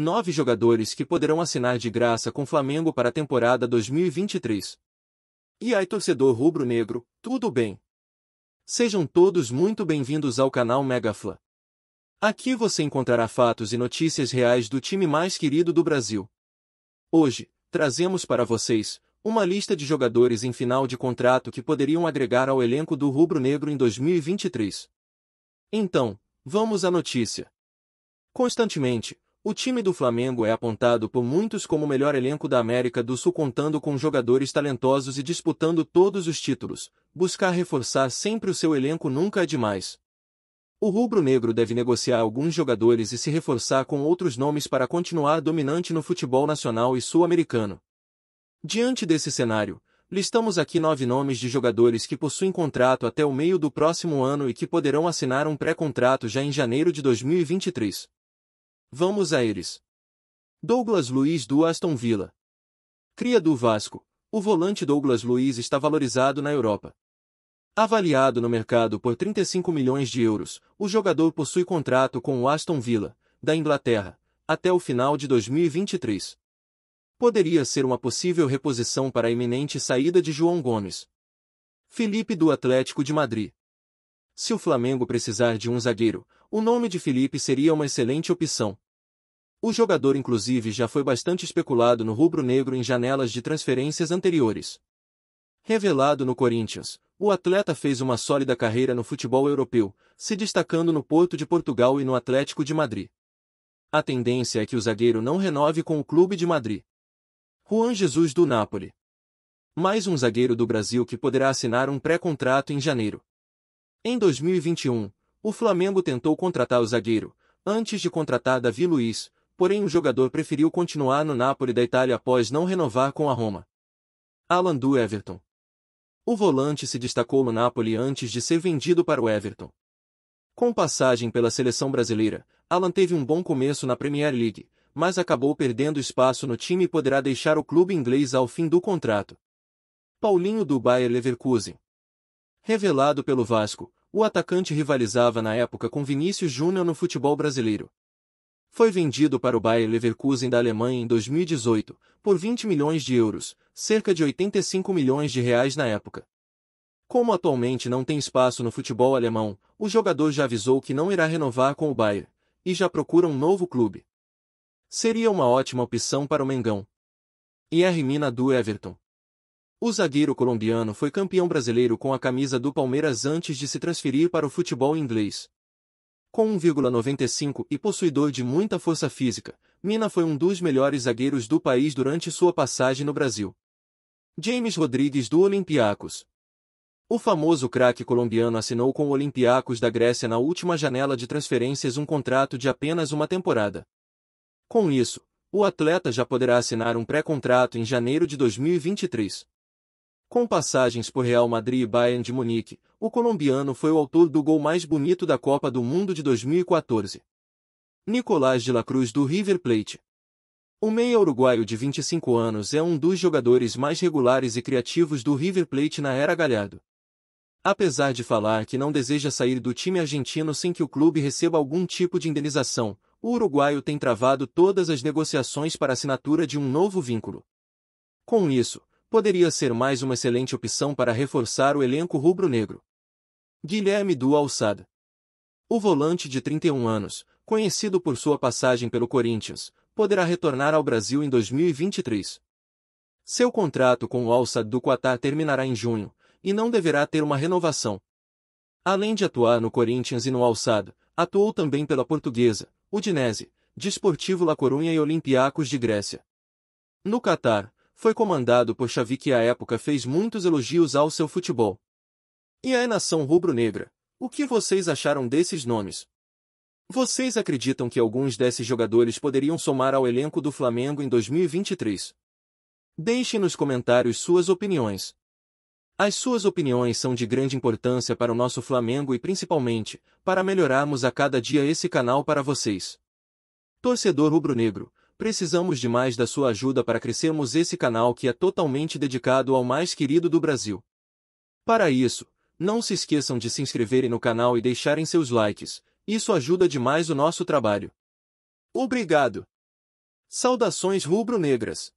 nove jogadores que poderão assinar de graça com Flamengo para a temporada 2023. E aí, torcedor rubro-negro, tudo bem? Sejam todos muito bem-vindos ao canal Megafla. Aqui você encontrará fatos e notícias reais do time mais querido do Brasil. Hoje, trazemos para vocês uma lista de jogadores em final de contrato que poderiam agregar ao elenco do rubro-negro em 2023. Então, vamos à notícia. Constantemente, o time do Flamengo é apontado por muitos como o melhor elenco da América do Sul, contando com jogadores talentosos e disputando todos os títulos. Buscar reforçar sempre o seu elenco nunca é demais. O rubro-negro deve negociar alguns jogadores e se reforçar com outros nomes para continuar dominante no futebol nacional e sul-americano. Diante desse cenário, listamos aqui nove nomes de jogadores que possuem contrato até o meio do próximo ano e que poderão assinar um pré-contrato já em janeiro de 2023. Vamos a eles. Douglas Luiz do Aston Villa. Cria do Vasco, o volante Douglas Luiz está valorizado na Europa. Avaliado no mercado por 35 milhões de euros, o jogador possui contrato com o Aston Villa, da Inglaterra, até o final de 2023. Poderia ser uma possível reposição para a iminente saída de João Gomes. Felipe do Atlético de Madrid. Se o Flamengo precisar de um zagueiro, o nome de Felipe seria uma excelente opção. O jogador inclusive já foi bastante especulado no rubro-negro em janelas de transferências anteriores. Revelado no Corinthians, o atleta fez uma sólida carreira no futebol europeu, se destacando no Porto de Portugal e no Atlético de Madrid. A tendência é que o zagueiro não renove com o clube de Madrid. Juan Jesus do Napoli. Mais um zagueiro do Brasil que poderá assinar um pré-contrato em janeiro. Em 2021, o Flamengo tentou contratar o zagueiro, antes de contratar Davi Luiz, porém o jogador preferiu continuar no Napoli da Itália após não renovar com a Roma. Alan do Everton. O volante se destacou no Napoli antes de ser vendido para o Everton. Com passagem pela seleção brasileira, Alan teve um bom começo na Premier League, mas acabou perdendo espaço no time e poderá deixar o clube inglês ao fim do contrato. Paulinho do Bayer Leverkusen. Revelado pelo Vasco, o atacante rivalizava na época com Vinícius Júnior no futebol brasileiro. Foi vendido para o Bayer Leverkusen da Alemanha em 2018 por 20 milhões de euros, cerca de 85 milhões de reais na época. Como atualmente não tem espaço no futebol alemão, o jogador já avisou que não irá renovar com o Bayer e já procura um novo clube. Seria uma ótima opção para o Mengão. IR Mina do Everton. O zagueiro colombiano foi campeão brasileiro com a camisa do Palmeiras antes de se transferir para o futebol inglês. Com 1,95 e possuidor de muita força física, Mina foi um dos melhores zagueiros do país durante sua passagem no Brasil. James Rodrigues do Olympiacos. O famoso craque colombiano assinou com o Olympiacos da Grécia na última janela de transferências um contrato de apenas uma temporada. Com isso, o atleta já poderá assinar um pré-contrato em janeiro de 2023. Com passagens por Real Madrid e Bayern de Munique, o colombiano foi o autor do gol mais bonito da Copa do Mundo de 2014. Nicolás de la Cruz do River Plate. O meia uruguaio de 25 anos é um dos jogadores mais regulares e criativos do River Plate na era Galhardo. Apesar de falar que não deseja sair do time argentino sem que o clube receba algum tipo de indenização, o uruguaio tem travado todas as negociações para assinatura de um novo vínculo. Com isso, poderia ser mais uma excelente opção para reforçar o elenco rubro-negro. Guilherme do Alçada. O volante de 31 anos, conhecido por sua passagem pelo Corinthians, poderá retornar ao Brasil em 2023. Seu contrato com o Alçad do Qatar terminará em junho, e não deverá ter uma renovação. Além de atuar no Corinthians e no Alçada, atuou também pela Portuguesa, Udinese, Desportivo La Corunha e Olympiacos de Grécia. No Catar, foi comandado por Xavi que à época fez muitos elogios ao seu futebol. E a nação rubro-negra, o que vocês acharam desses nomes? Vocês acreditam que alguns desses jogadores poderiam somar ao elenco do Flamengo em 2023? Deixem nos comentários suas opiniões. As suas opiniões são de grande importância para o nosso Flamengo e principalmente, para melhorarmos a cada dia esse canal para vocês. Torcedor rubro-negro, Precisamos de mais da sua ajuda para crescermos esse canal que é totalmente dedicado ao mais querido do Brasil. Para isso, não se esqueçam de se inscreverem no canal e deixarem seus likes, isso ajuda demais o nosso trabalho. Obrigado! Saudações rubro-negras!